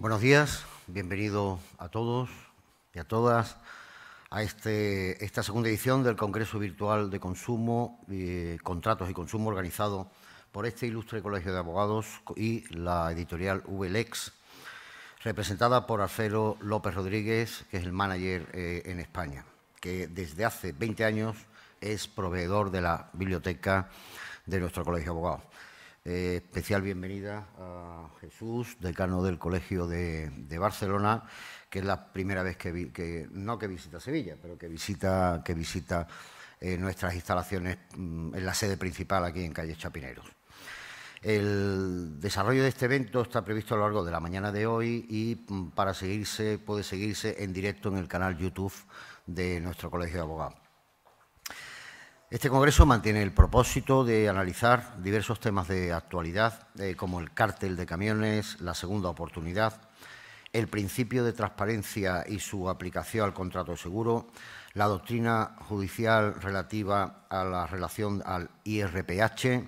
Buenos días, bienvenido a todos y a todas a este, esta segunda edición del Congreso Virtual de Consumo, y Contratos y Consumo organizado por este ilustre Colegio de Abogados y la editorial VLEX, representada por Alfredo López Rodríguez, que es el manager eh, en España, que desde hace 20 años es proveedor de la biblioteca de nuestro Colegio de Abogados. Eh, especial bienvenida a Jesús, decano del Colegio de, Barcelona, que es la primera vez que, no que visita Sevilla, pero que visita, que visita eh, nuestras instalaciones mm, en la sede principal aquí en Calle Chapineros. El desarrollo de este evento está previsto a lo largo de la mañana de hoy y mm, para seguirse puede seguirse en directo en el canal YouTube de nuestro Colegio de Abogados. Este Congreso mantiene el propósito de analizar diversos temas de actualidad, eh, como el cártel de camiones, la segunda oportunidad, el principio de transparencia y su aplicación al contrato de seguro, la doctrina judicial relativa a la relación al IRPH,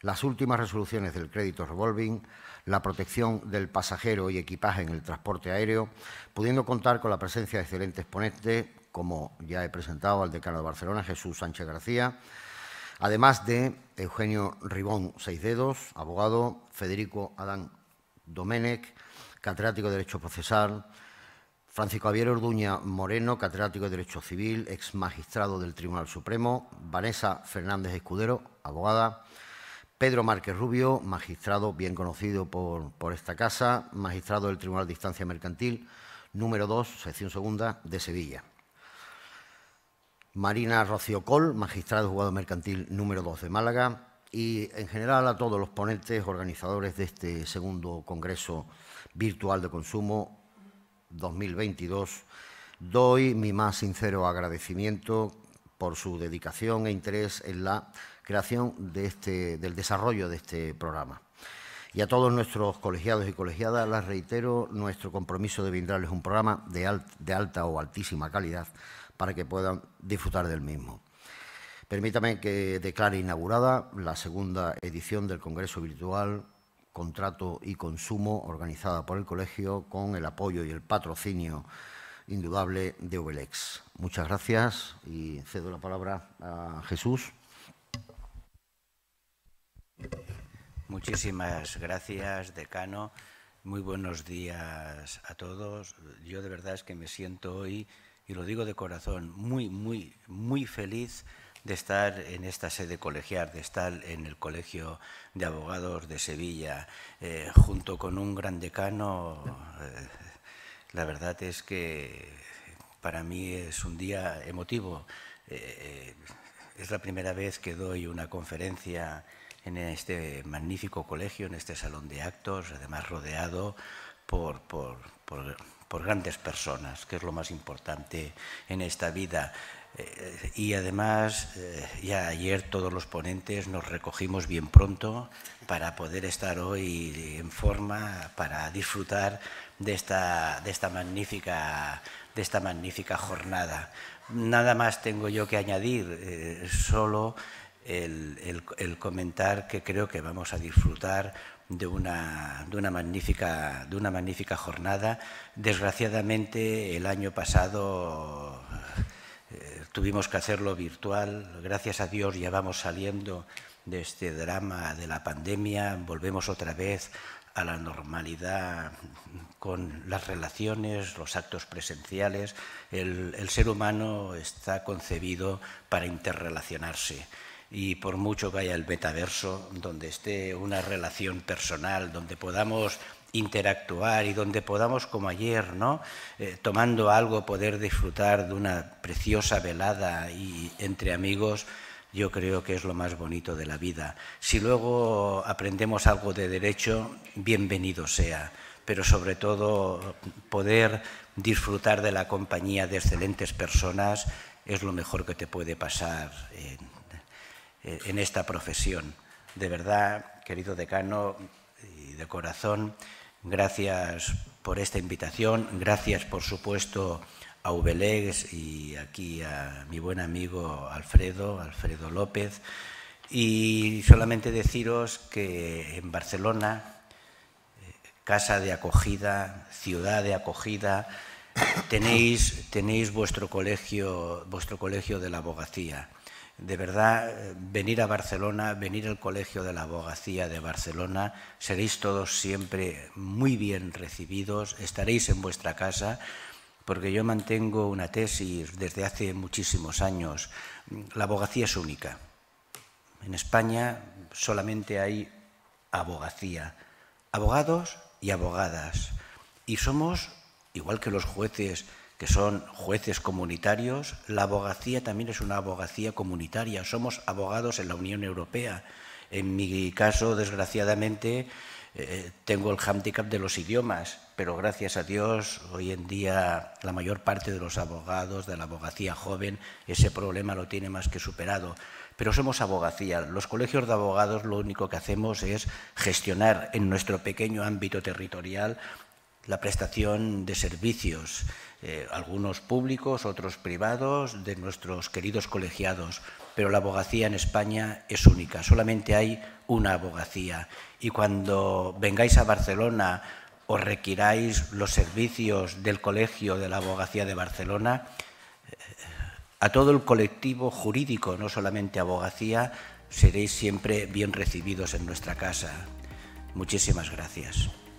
las últimas resoluciones del crédito revolving, la protección del pasajero y equipaje en el transporte aéreo, pudiendo contar con la presencia de excelentes ponentes como ya he presentado al decano de Barcelona, Jesús Sánchez García, además de Eugenio Ribón Seisdedos, abogado, Federico Adán Domenech, catedrático de Derecho Procesal, Francisco Javier Orduña Moreno, catedrático de Derecho Civil, ex magistrado del Tribunal Supremo, Vanessa Fernández Escudero, abogada, Pedro Márquez Rubio, magistrado bien conocido por, por esta casa, magistrado del Tribunal de Distancia Mercantil número 2, sección segunda de Sevilla. Marina Rocio Col, magistrada de mercantil número 2 de Málaga, y en general a todos los ponentes organizadores de este segundo Congreso Virtual de Consumo 2022, doy mi más sincero agradecimiento por su dedicación e interés en la creación este, del desarrollo de este programa. Y a todos nuestros colegiados y colegiadas les reitero nuestro compromiso de brindarles un programa de, de alta o altísima calidad para que puedan disfrutar del mismo. Permítame que declare inaugurada la segunda edición del Congreso Virtual Contrato y Consumo organizada por el Colegio con el apoyo y el patrocinio indudable de Obelex. Muchas gracias y cedo la palabra a Jesús. Muchísimas gracias, decano. Muy buenos días a todos. Yo de verdad es que me siento hoy, y lo digo de corazón, muy, muy, muy feliz de estar en esta sede colegial, de estar en el Colegio de Abogados de Sevilla, eh, junto con un gran decano. Eh, la verdad es que para mí es un día emotivo. Eh, es la primera vez que doy una conferencia en este magnífico colegio, en este salón de actos, además rodeado por, grandes personas, que es lo más importante en esta vida. Eh, y además, eh, ya ayer todos los ponentes nos recogimos bien pronto para poder estar hoy en forma, para disfrutar de esta, magnífica, jornada. Nada más tengo yo que añadir, eh, solo el, comentar que creo que vamos a disfrutar de una, de una, magnífica, jornada. Desgraciadamente, el año pasado eh, tuvimos que hacerlo virtual. Gracias a Dios ya vamos saliendo de este drama de la pandemia. Volvemos otra vez a la normalidad con las relaciones, los actos presenciales. el ser humano está concebido para interrelacionarse y por mucho que haya el metaverso, donde esté una relación personal, donde podamos interactuar y donde podamos, como ayer, ¿no? Eh, tomando algo, poder disfrutar de una preciosa velada y entre amigos, yo creo que es lo más bonito de la vida. Si luego aprendemos algo de derecho, bienvenido sea, pero sobre todo poder disfrutar de la compañía de excelentes personas es lo mejor que te puede pasar eh, en esta profesión. De verdad, querido decano y de corazón, gracias por esta invitación, gracias por supuesto a Ubelex y aquí a mi buen amigo Alfredo, Alfredo López, y solamente deciros que en Barcelona, eh, casa de acogida, ciudad de acogida, tenéis, tenéis vuestro, colegio, vuestro colegio de la abogacía de verdad, eh, venir a Barcelona, venir al Colegio de la Abogacía de Barcelona, seréis todos siempre muy bien recibidos, estaréis en vuestra casa, porque yo mantengo una tesis desde hace muchísimos años. La abogacía es única. En España solamente hay abogacía, abogados y abogadas. Y somos, igual que los jueces, que son jueces comunitarios, la abogacía también es una abogacía comunitaria. Somos abogados en la Unión Europea. En mi caso, desgraciadamente, eh, tengo el handicap de los idiomas, pero gracias a Dios, hoy en día la mayor parte de los abogados de la abogacía joven ese problema lo tiene más que superado. Pero somos abogacía. Los colegios de abogados lo único que hacemos es gestionar en nuestro pequeño ámbito territorial la prestación de servicios, eh, algunos públicos, otros privados, de nuestros queridos colegiados. Pero la abogacía en España es única, solamente hay una abogacía. Y cuando vengáis a Barcelona o requiráis los servicios del Colegio de la Abogacía de Barcelona, eh, a todo el colectivo jurídico, no solamente abogacía, seréis siempre bien recibidos en nuestra casa. Muchísimas gracias.